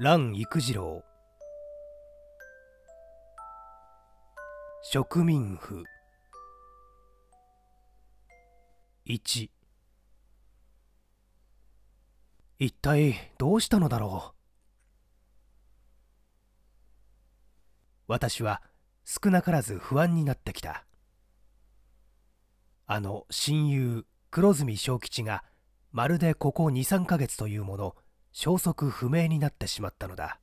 蘭育次郎植民府1一体どうしたのだろう私は少なからず不安になってきたあの親友黒住正吉がまるでここ23ヶ月というもの消息不明になってしまったのだ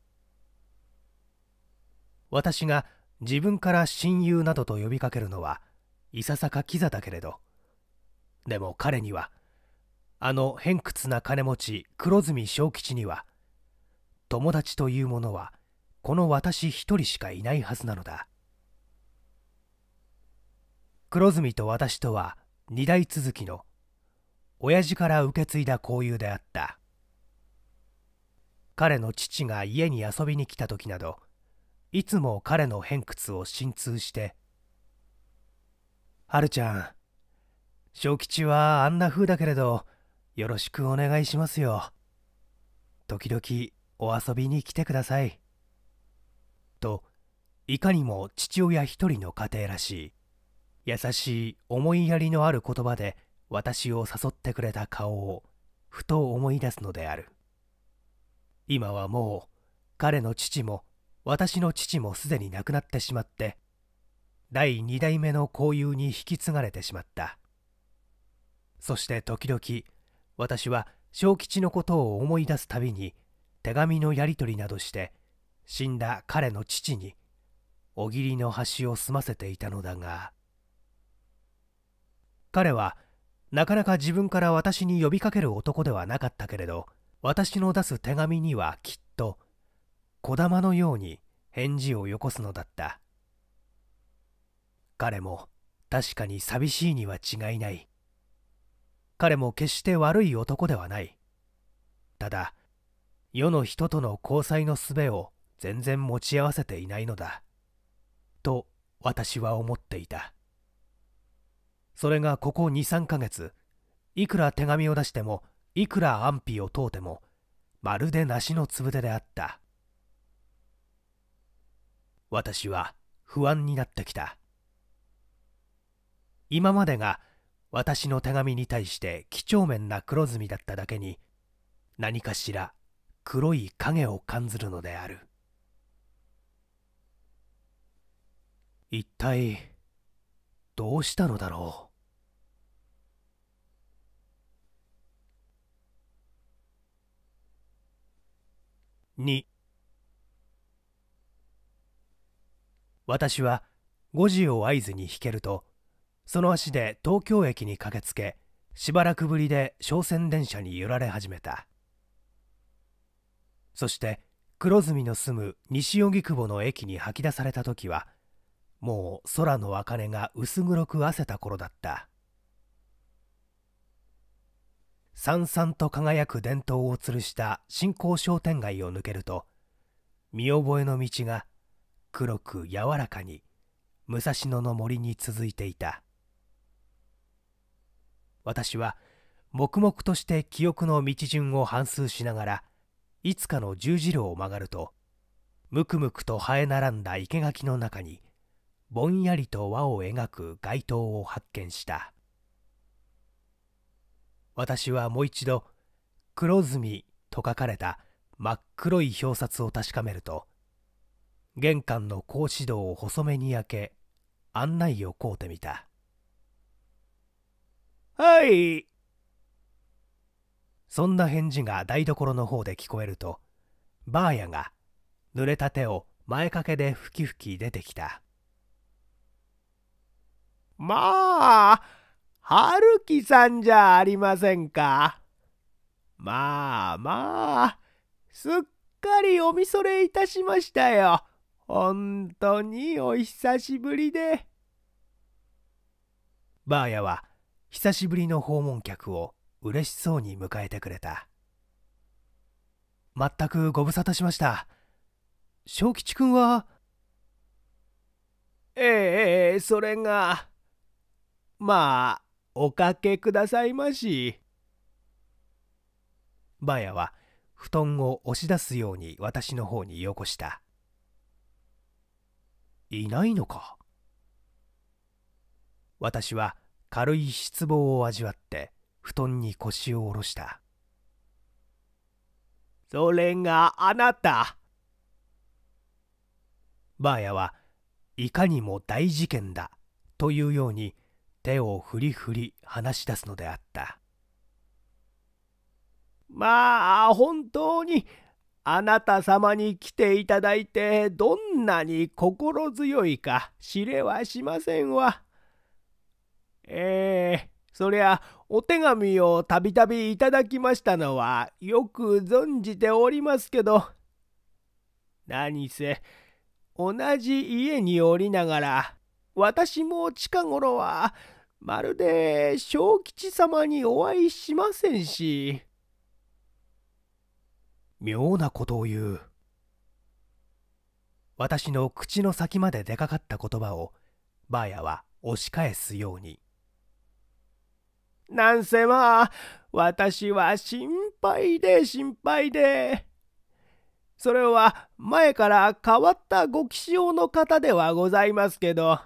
私が自分から親友などと呼びかけるのはいささかキザだけれどでも彼にはあの偏屈な金持ち黒住小吉には友達というものはこの私一人しかいないはずなのだ黒住と私とは二代続きの親父から受け継いだ交友であった彼の父が家に遊びに来た時などいつも彼の偏屈を心痛して「はるちゃん小吉はあんな風だけれどよろしくお願いしますよ」「時々お遊びに来てください」といかにも父親一人の家庭らしい優しい思いやりのある言葉で私を誘ってくれた顔をふと思い出すのである今はもう彼の父も私の父もすでに亡くなってしまって第2代目の交友に引き継がれてしまったそして時々私は小吉のことを思い出すたびに手紙のやり取りなどして死んだ彼の父にお義理の端を済ませていたのだが彼はなかなか自分から私に呼びかける男ではなかったけれど私の出す手紙にはきっと小玉のように返事をよこすのだった彼も確かに寂しいには違いない彼も決して悪い男ではないただ世の人との交際の術を全然持ち合わせていないのだと私は思っていたそれがここ23ヶ月いくら手紙を出してもいくら安否を問うてもまるで梨のつぶてであった私は不安になってきた今までが私の手紙に対して几帳面な黒ずみだっただけに何かしら黒い影を感ずるのである一体どうしたのだろう2私は5時を合図に引けるとその足で東京駅に駆けつけしばらくぶりで商船電車に揺られ始めたそして黒みの住む西荻窪の駅に吐き出された時はもう空の茜が薄黒く汗せた頃だったさんさんと輝く伝統を吊るした新興商店街を抜けると見覚えの道が黒く柔らかに武蔵野の森に続いていた私は黙々として記憶の道順を反数しながらいつかの十字路を曲がるとムクムクと生え並んだ生垣の中にぼんやりと輪を描く街灯を発見した私はもう一度「黒ずみ」と書かれた真っ黒い表札を確かめると玄関の格子戸を細めに開け案内を買うてみた「はい」そんな返事が台所の方で聞こえるとばあやが濡れた手を前掛けでふきふき出てきた「まあはるきさんじゃありませんか。まあまあ、すっかりおみそれいたしましたよ。ほんとにお久しぶりで。ばあやは、久しぶりの訪問客を嬉しそうに迎えてくれた。まったくご無沙汰しました。小吉くんはええ、それが。まあ、おかけくださいまし。ばやは布団を押し出すように私の方によこした。いないのか。私は軽い失望を味わって布団に腰を下ろした。それがあなた。ばあやはいかにも大事件だというように手をふりふり話し出すのであったまあ本当にあなた様に来ていただいてどんなに心強いか知れはしませんわ。ええそりゃお手紙をたびたびいただきましたのはよく存じておりますけど何せ同じ家におりながら私も近頃はまるで小吉様にお会いしませんし妙なことを言う私の口の先まで出かかった言葉をばあやは押し返すようになんせまあ私は心配で心配でそれは前から変わったご気性の方ではございますけど。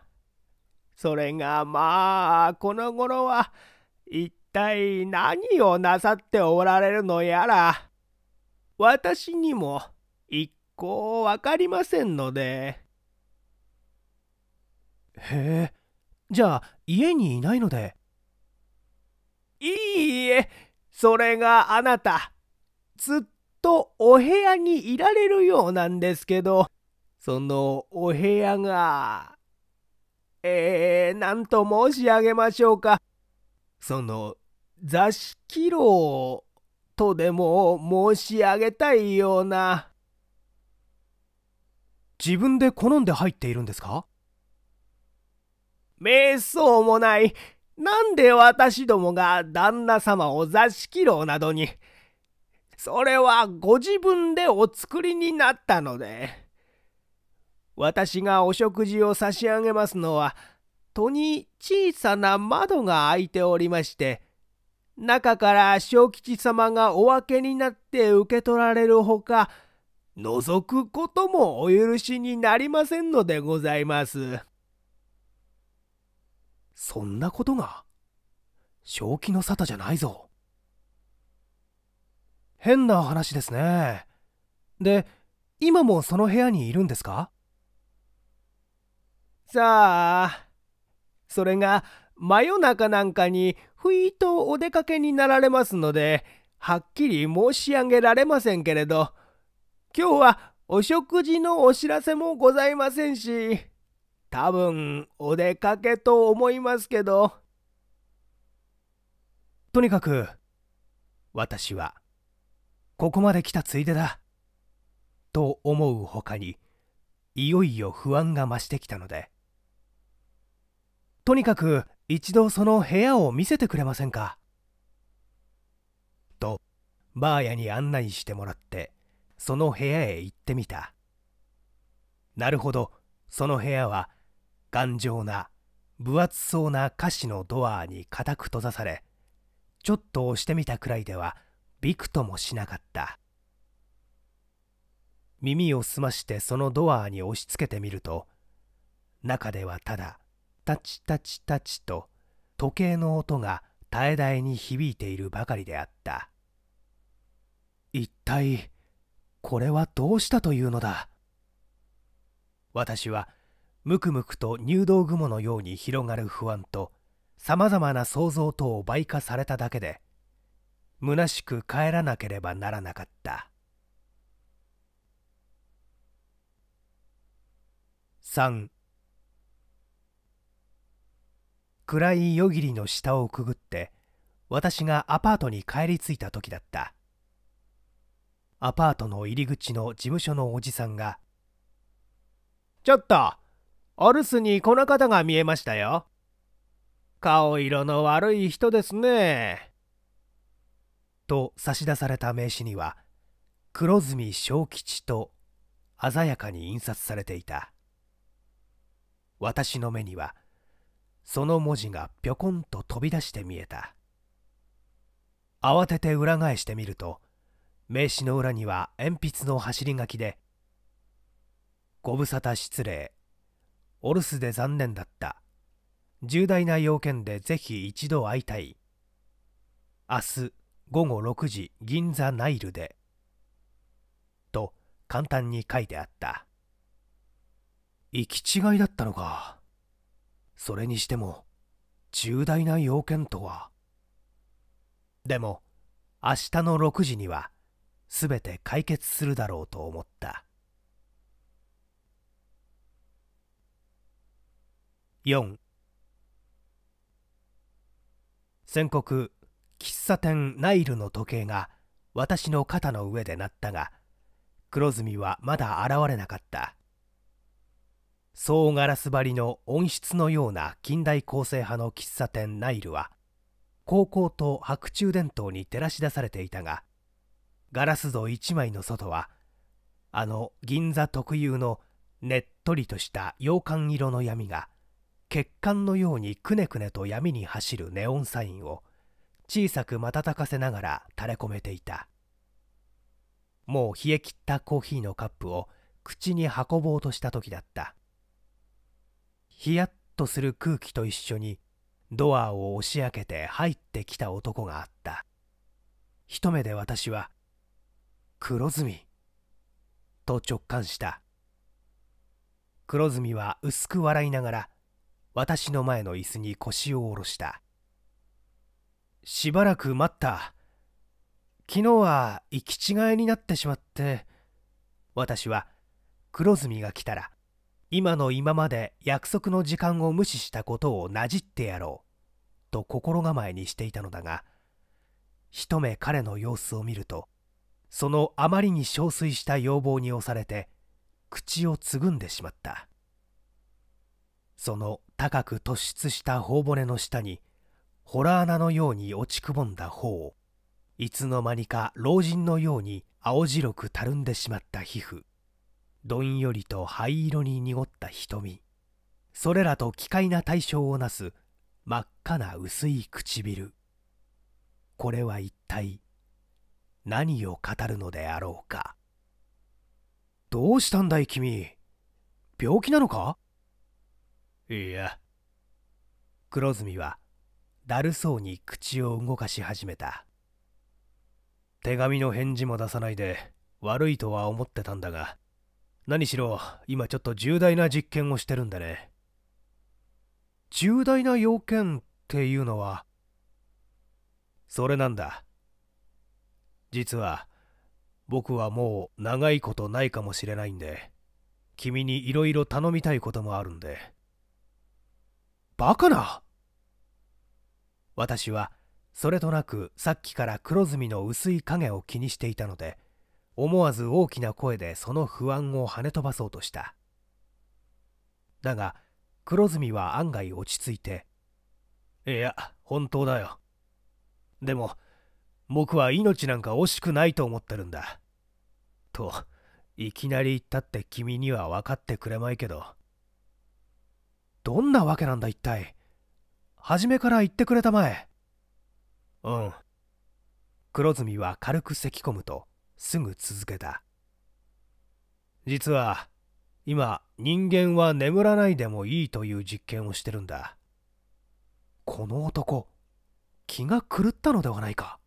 それがまあこの頃は一体何をなさっておられるのやら私にも一向わかりませんのでへえじゃあ家にいないのでいいえそれがあなたずっとお部屋にいられるようなんですけどそのお部屋がえー、なんと申し上げましょうか。その、座敷牢とでも申し上げたいような。自分で好んで入っているんですか瞑想もない。なんで私どもが旦那様を座敷牢などに。それはご自分でお作りになったので。私がお食事を差し上げますのは戸に小さな窓が開いておりまして中から小吉様がお分けになって受け取られるほか覗くこともお許しになりませんのでございます。そんなことが正気の沙汰じゃないぞ。変な話ですね。で、今もその部屋にいるんですかさあそれが真夜中なんかにふいとお出かけになられますのではっきり申し上げられませんけれど今日はお食事のお知らせもございませんし多分お出かけと思いますけどとにかく私はここまで来たついでだと思うほかにいよいよ不安が増してきたので。とにかく一度その部屋を見せてくれませんかとバーヤに案内してもらってその部屋へ行ってみたなるほどその部屋は頑丈な分厚そうな菓子のドアに固く閉ざされちょっと押してみたくらいではびくともしなかった耳を澄ましてそのドアに押し付けてみると中ではただタチタチタチと時計の音が絶え絶えに響いているばかりであった一体これはどうしたというのだ私はむくむくと入道雲のように広がる不安とさまざまな想像等を倍化されただけで虚しく帰らなければならなかった3暗い夜霧の下をくぐって私がアパートに帰り着いた時だったアパートの入り口の事務所のおじさんが「ちょっとお留守にこの方が見えましたよ。顔色の悪い人ですね。と差し出された名刺には黒住小吉と鮮やかに印刷されていた私の目には「その文字がぴょこんと飛び出して見えた慌てて裏返してみると名刺の裏には鉛筆の走り書きで「ご無沙汰失礼お留守で残念だった重大な要件でぜひ一度会いたい明日午後6時銀座ナイルで」と簡単に書いてあった行き違いだったのか。それにしても重大な要件とはでも明日の6時には全て解決するだろうと思った4宣告喫茶店ナイルの時計が私の肩の上で鳴ったが黒ずみはまだ現れなかった総ガラス張りの温室のような近代構成派の喫茶店ナイルは高校と白昼電灯に照らし出されていたがガラス戸一枚の外はあの銀座特有のねっとりとした洋館色の闇が血管のようにくねくねと闇に走るネオンサインを小さく瞬かせながら垂れ込めていたもう冷え切ったコーヒーのカップを口に運ぼうとした時だったヒヤッとする空気と一緒にドアを押し開けて入ってきた男があった一目で私は「黒ずみ」と直感した黒ずみは薄く笑いながら私の前の椅子に腰を下ろしたしばらく待った昨日は行き違いになってしまって私は黒ずみが来たら今の今まで約束の時間を無視したことをなじってやろうと心構えにしていたのだが一目彼の様子を見るとそのあまりに憔悴した要望に押されて口をつぐんでしまったその高く突出した頬骨の下に洞穴のように落ちくぼんだ頬をいつの間にか老人のように青白くたるんでしまった皮膚どんよりと灰色に濁った瞳それらと奇怪な対象をなす真っ赤な薄い唇これは一体何を語るのであろうかどうしたんだい君病気なのかいや黒ずみはだるそうに口を動かし始めた手紙の返事も出さないで悪いとは思ってたんだが何しろ今ちょっと重大な実験をしてるんでね重大な要件っていうのはそれなんだ実は僕はもう長いことないかもしれないんで君にいろいろ頼みたいこともあるんでバカな私はそれとなくさっきから黒ずみの薄い影を気にしていたので思わず大きな声でその不安を跳ね飛ばそうとしただが黒みは案外落ち着いて「いや本当だよでも僕は命なんか惜しくないと思ってるんだ」といきなり言ったって君には分かってくれまいけどどんなわけなんだ一体初めから言ってくれたまえうん黒みは軽く咳き込むとすぐ続けた実は今人間は眠らないでもいいという実験をしてるんだこの男気が狂ったのではないか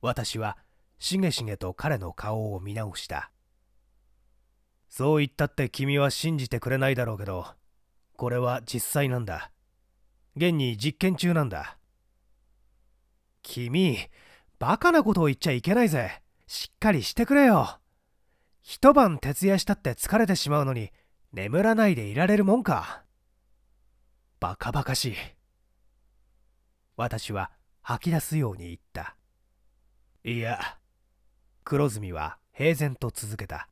私はしげしげと彼の顔を見直したそう言ったって君は信じてくれないだろうけどこれは実際なんだ現に実験中なんだ君バカなことを言っちゃいけないぜしっかりしてくれよ一晩徹夜したって疲れてしまうのに眠らないでいられるもんかバカバカしい私は吐き出すように言ったいや黒みは平然と続けた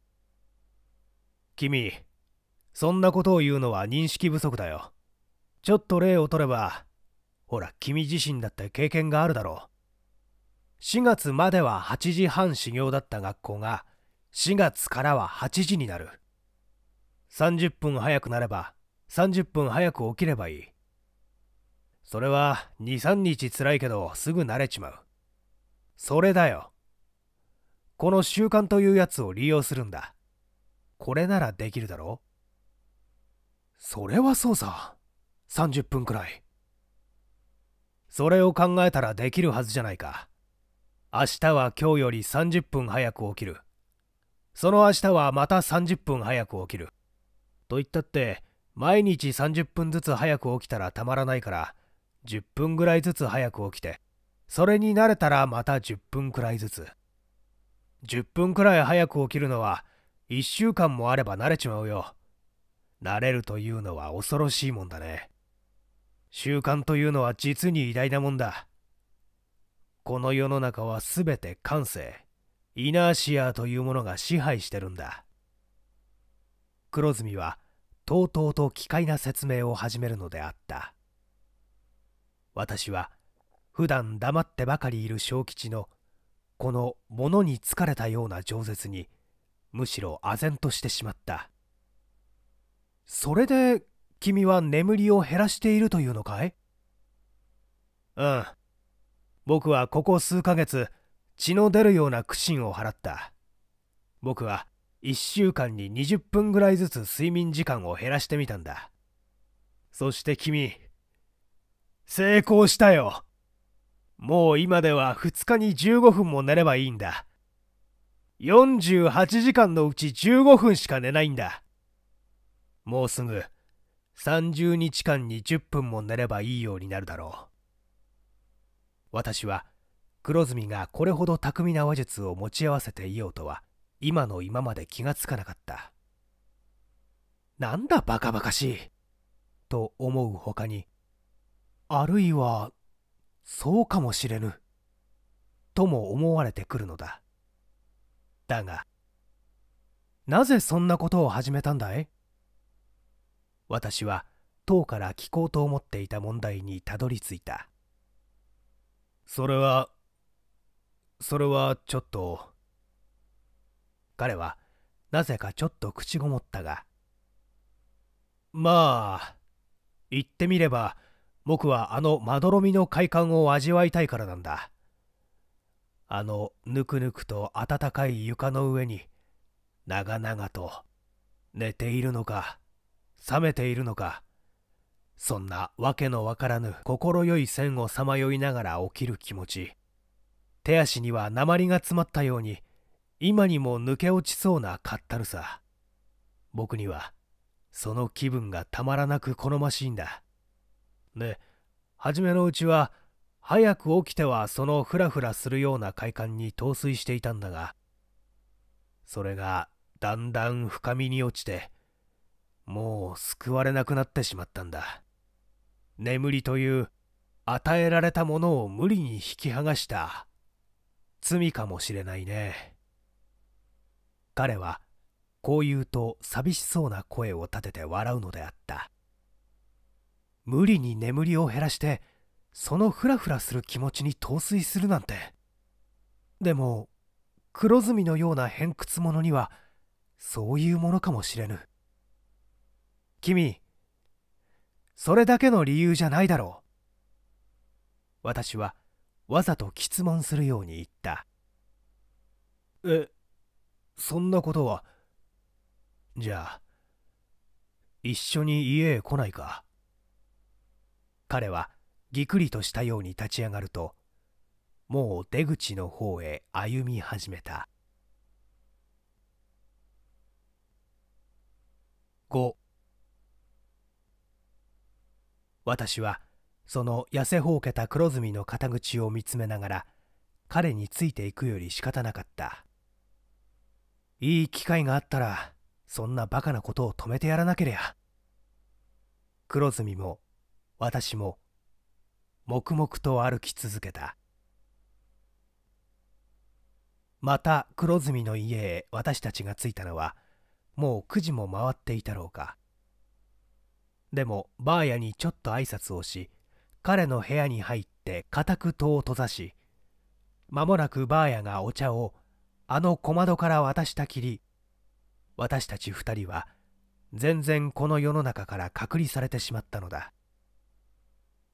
君そんなことを言うのは認識不足だよちょっと例を取ればほら君自身だって経験があるだろう4月までは8時半始業だった学校が4月からは8時になる30分早くなれば30分早く起きればいいそれは23日辛いけどすぐ慣れちまうそれだよこの習慣というやつを利用するんだこれならできるだろそれはそうさ30分くらいそれを考えたらできるはずじゃないか明日は今日より30分早く起きる。その明日はまた30分早く起きる。と言ったって、毎日30分ずつ早く起きたらたまらないから、10分ぐらいずつ早く起きて、それに慣れたらまた10分くらいずつ。10分くらい早く起きるのは、1週間もあれば慣れちまうよ。慣れるというのは恐ろしいもんだね。習慣というのは実に偉大なもんだ。この世の中は全て感性イナーシアというものが支配してるんだ黒住はとうとうと奇怪な説明を始めるのであった私は普段黙ってばかりいる小吉のこの物に疲れたような饒舌にむしろ唖然としてしまったそれで君は眠りを減らしているというのかいうん僕はここ数ヶ月血の出るような苦心を払った僕は1週間に20分ぐらいずつ睡眠時間を減らしてみたんだそして君成功したよもう今では2日に15分も寝ればいいんだ48時間のうち15分しか寝ないんだもうすぐ30日間に10分も寝ればいいようになるだろう私は黒みがこれほど巧みな話術を持ち合わせていようとは今の今まで気がつかなかったなんだバカバカしいと思うほかにあるいはそうかもしれぬとも思われてくるのだだがなぜそんなことを始めたんだい私は唐から聞こうと思っていた問題にたどり着いたそれは、それはちょっと。彼は、なぜかちょっと口ごもったが。まあ、言ってみれば、僕はあのまどろみの快感を味わいたいからなんだ。あのぬくぬくと暖かい床の上に、長々と、寝ているのか、冷めているのか、そんなわけのわからぬ心よい線をさまよいながら起きる気持ち手足には鉛が詰まったように今にも抜け落ちそうなかったるさ僕にはその気分がたまらなく好ましいんだで初めのうちは早く起きてはそのふらふらするような快感に陶酔していたんだがそれがだんだん深みに落ちてもう救われなくなってしまったんだ眠りという与えられたものを無理に引き剥がした罪かもしれないね彼はこう言うと寂しそうな声を立てて笑うのであった無理に眠りを減らしてそのフラフラする気持ちに陶酔するなんてでも黒ずみのような偏屈者にはそういうものかもしれぬ君それだけの理由じゃないだろう私はわざと質問するように言ったえそんなことはじゃあ一緒に家へ来ないか彼はぎくりとしたように立ち上がるともう出口の方へ歩み始めた5私はその痩せほうけた黒ずみの肩口を見つめながら彼についていくより仕方なかったいい機会があったらそんなバカなことを止めてやらなけりゃ黒ずみも私も黙々と歩き続けたまた黒ずみの家へ私たちが着いたのはもう9時も回っていたろうかでもバーヤにちょっと挨拶をし彼の部屋に入って固く戸を閉ざし間もなくバーヤがお茶をあの小窓から渡したきり私たち2人は全然この世の中から隔離されてしまったのだ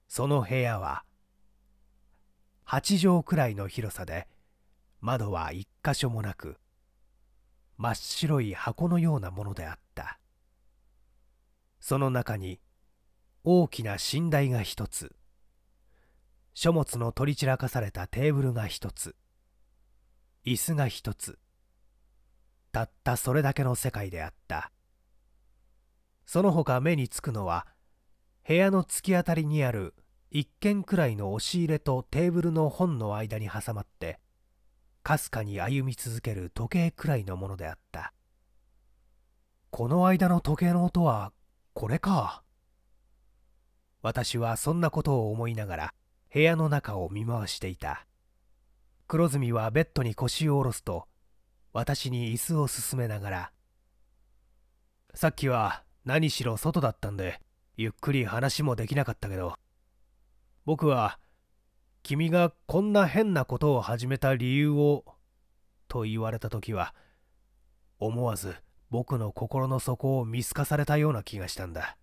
その部屋は8畳くらいの広さで窓は1箇所もなく真っ白い箱のようなものであったその中に大きな寝台が一つ書物の取り散らかされたテーブルが一つ椅子が一つたったそれだけの世界であったその他目につくのは部屋の突き当たりにある一軒くらいの押し入れとテーブルの本の間に挟まってかすかに歩み続ける時計くらいのものであったこの間の時計の音はこれか私はそんなことを思いながら部屋の中を見回していた黒ずみはベッドに腰を下ろすと私に椅子を勧めながら「さっきは何しろ外だったんでゆっくり話もできなかったけど僕は君がこんな変なことを始めた理由を」と言われた時は思わず僕の心の底を見透かされたような気がしたんだ。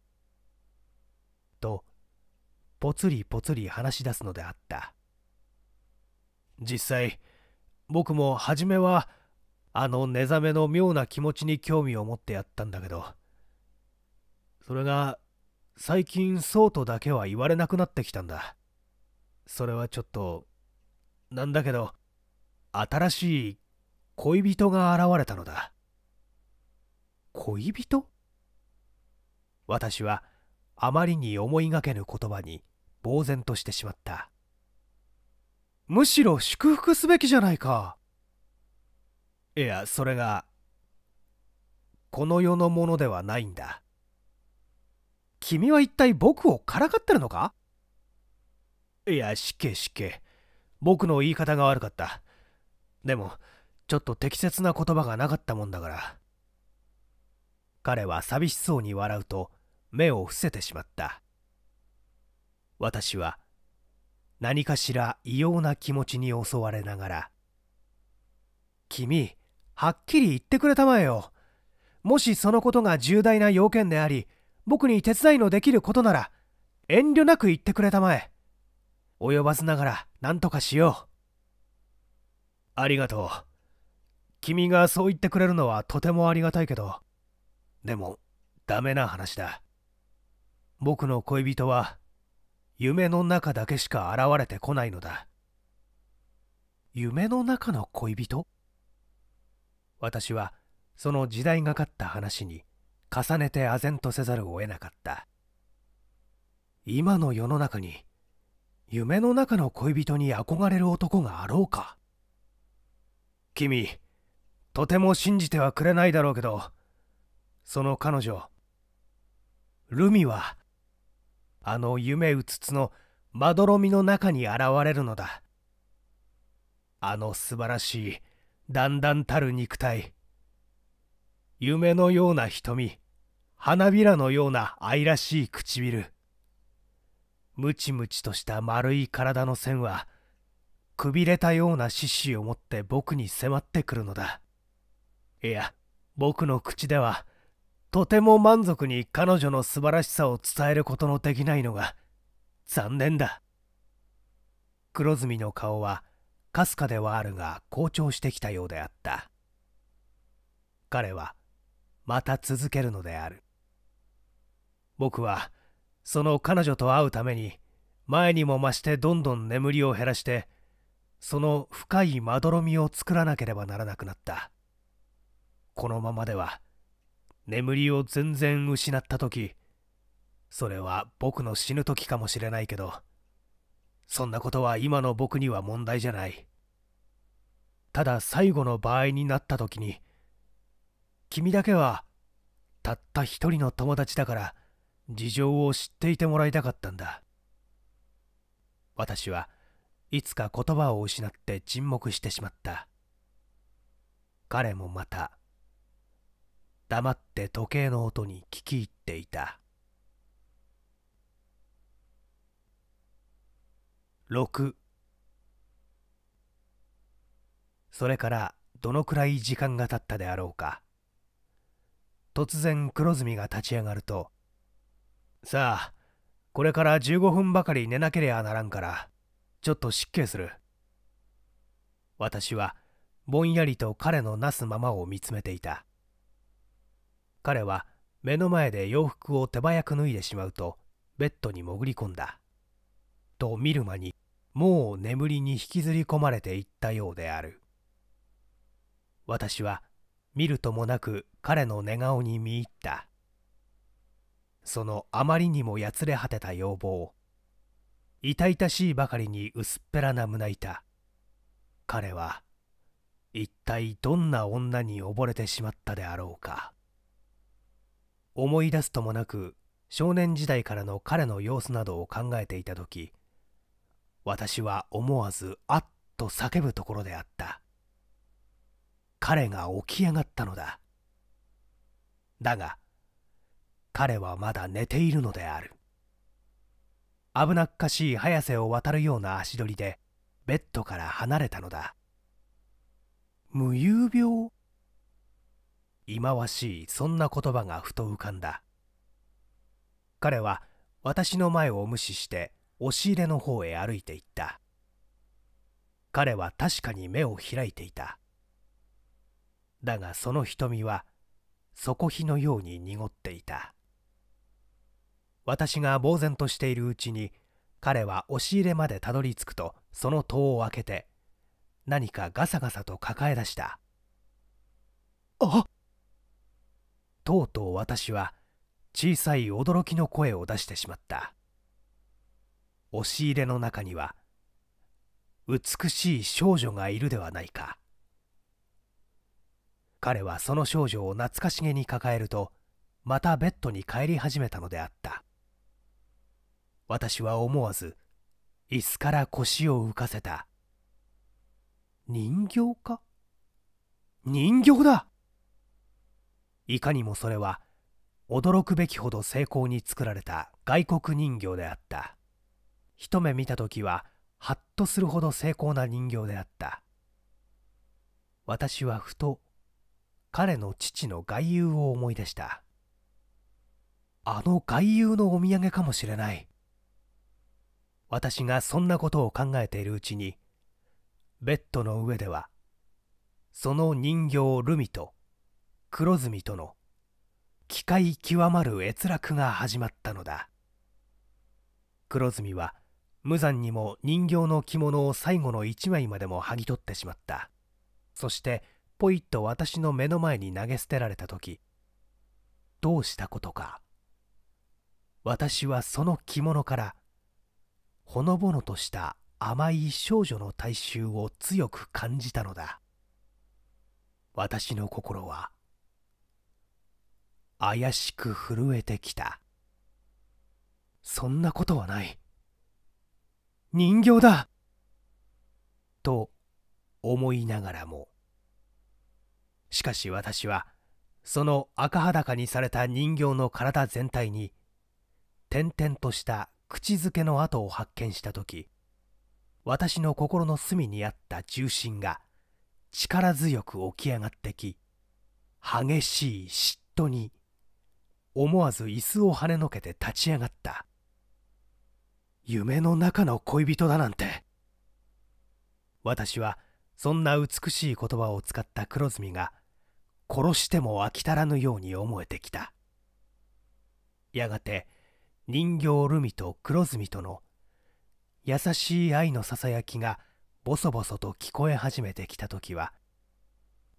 と、ぽつりぽつり話し出すのであった。実際、僕も初めは、あの寝覚めの妙な気持ちに興味を持ってやったんだけど、それが、最近そうとだけは言われなくなってきたんだ。それはちょっと、なんだけど、新しい恋人が現れたのだ。恋人私はあまりに思いがけぬ言葉に呆然としてしまったむしろ祝福すべきじゃないかいやそれがこの世のものではないんだ君は一体僕をからかってるのかいやしけしけ僕の言い方が悪かったでもちょっと適切な言葉がなかったもんだから彼は寂しそうに笑うと目を伏せてしまった私は何かしら異様な気持ちに襲われながら「君はっきり言ってくれたまえよもしそのことが重大な要件であり僕に手伝いのできることなら遠慮なく言ってくれたまえ及ばずながら何とかしよう」ありがとう君がそう言ってくれるのはとてもありがたいけどでもダメな話だ僕の恋人は夢の中だけしか現れてこないのだ夢の中の恋人私はその時代がかった話に重ねて唖然とせざるを得なかった今の世の中に夢の中の恋人に憧れる男があろうか君とても信じてはくれないだろうけどその彼女ルミはあの夢うつつのまどろみの中に現れるのだあの素晴らしいだんだんたる肉体夢のような瞳花びらのような愛らしい唇ムチムチとした丸い体の線はくびれたような獅子を持って僕に迫ってくるのだいや僕の口ではとても満足に彼女の素晴らしさを伝えることのできないのが残念だ黒みの顔はかすかではあるが好調してきたようであった彼はまた続けるのである僕はその彼女と会うために前にも増してどんどん眠りを減らしてその深いまどろみを作らなければならなくなったこのままでは眠りを全然失った時それは僕の死ぬ時かもしれないけどそんなことは今の僕には問題じゃないただ最後の場合になった時に君だけはたった一人の友達だから事情を知っていてもらいたかったんだ私はいつか言葉を失って沈黙してしまった彼もまた黙って時計の音に聞き入っていた6それからどのくらい時間が経ったであろうか突然黒ずみが立ち上がると「さあこれから15分ばかり寝なけりゃならんからちょっと失敬する」私はぼんやりと彼のなすままを見つめていた彼は目の前で洋服を手早く脱いでしまうとベッドに潜り込んだと見る間にもう眠りに引きずり込まれていったようである私は見るともなく彼の寝顔に見入ったそのあまりにもやつれ果てた要望痛々しいばかりに薄っぺらな胸板彼は一体どんな女に溺れてしまったであろうか思い出すともなく少年時代からの彼の様子などを考えていた時私は思わずあっと叫ぶところであった彼が起き上がったのだだが彼はまだ寝ているのである危なっかしい早瀬を渡るような足取りでベッドから離れたのだ無遊病忌まわしいそんな言葉がふと浮かんだ彼は私の前を無視して押し入れの方へ歩いていった彼は確かに目を開いていただがその瞳は底火のように濁っていた私が呆然としているうちに彼は押し入れまでたどり着くとその戸を開けて何かガサガサと抱え出したあっとうとう私は小さい驚きの声を出してしまった押し入れの中には美しい少女がいるではないか彼はその少女を懐かしげに抱えるとまたベッドに帰り始めたのであった私は思わず椅子から腰を浮かせた人形か人形だいかにもそれは驚くべきほど精巧に作られた外国人形であった一目見た時はハッとするほど精巧な人形であった私はふと彼の父の外遊を思い出したあの外遊のお土産かもしれない私がそんなことを考えているうちにベッドの上ではその人形ルミと黒みとの機械極まる閲楽が始まったのだ黒みは無残にも人形の着物を最後の一枚までも剥ぎ取ってしまったそしてポイッと私の目の前に投げ捨てられた時どうしたことか私はその着物からほのぼのとした甘い少女の大衆を強く感じたのだ私の心は怪しく震えてきたそんなことはない人形だと思いながらもしかし私はその赤裸にされた人形の体全体に点々とした口づけの跡を発見した時私の心の隅にあった重心が力強く起き上がってき激しい嫉妬に思わず椅子をはねのけて立ち上がった夢の中の恋人だなんて私はそんな美しい言葉を使った黒みが殺しても飽き足らぬように思えてきたやがて人形ルミと黒みとの優しい愛のささやきがボソボソと聞こえ始めてきた時は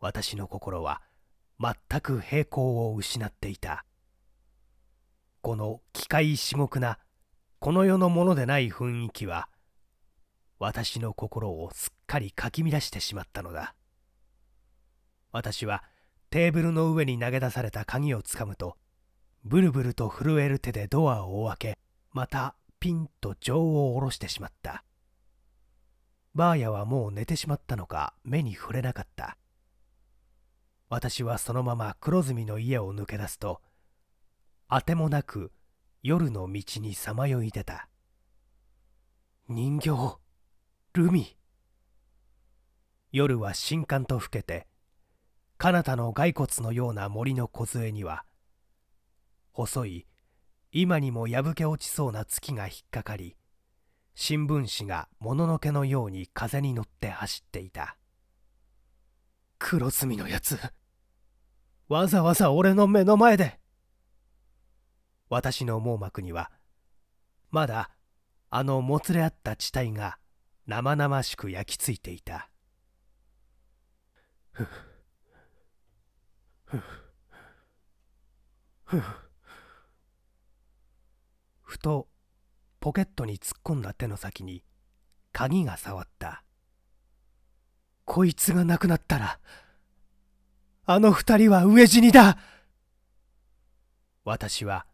私の心は全く平行を失っていたこの機械至極なこの世のものでない雰囲気は私の心をすっかりかき乱してしまったのだ私はテーブルの上に投げ出された鍵をつかむとブルブルと震える手でドアを開けまたピンと錠を下ろしてしまったバーヤはもう寝てしまったのか目に触れなかった私はそのまま黒住の家を抜け出すとあてもなく夜の道にさまよい出た人形ルミ夜は新刊と更けて彼方の骸骨のような森の梢には細い今にも破け落ちそうな月が引っかかり新聞紙がもののけのように風に乗って走っていた黒みのやつわざわざ俺の目の前で私の網膜にはまだあのもつれ合った地帯が生々しく焼き付いていたふふふふとポケットに突っ込んだ手の先に鍵が触ったこいつがなくなったらあの二人は飢え死にだ私は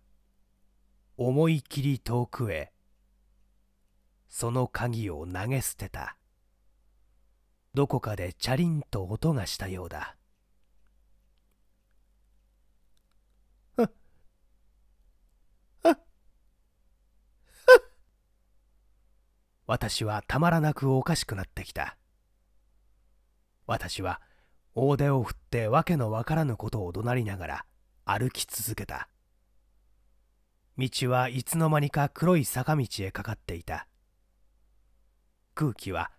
思い切り遠くへその鍵を投げ捨てたどこかでチャリンと音がしたようだ私はたまらなくおかしくなってきた私は大手を振ってわけのわからぬことを怒鳴りながら歩き続けた道はいつの間にか黒い坂道へかかっていた空気は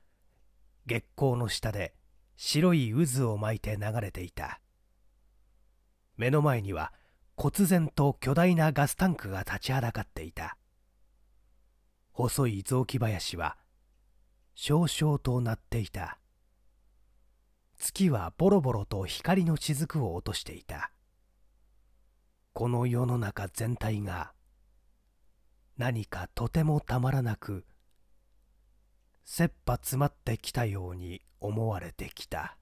月光の下で白い渦を巻いて流れていた目の前には忽然と巨大なガスタンクが立ちはだかっていた細い雑木林は少々となっていた月はボロボロと光の雫を落としていたこの世の中全体が何かとてもたまらなく切羽詰まってきたように思われてきた。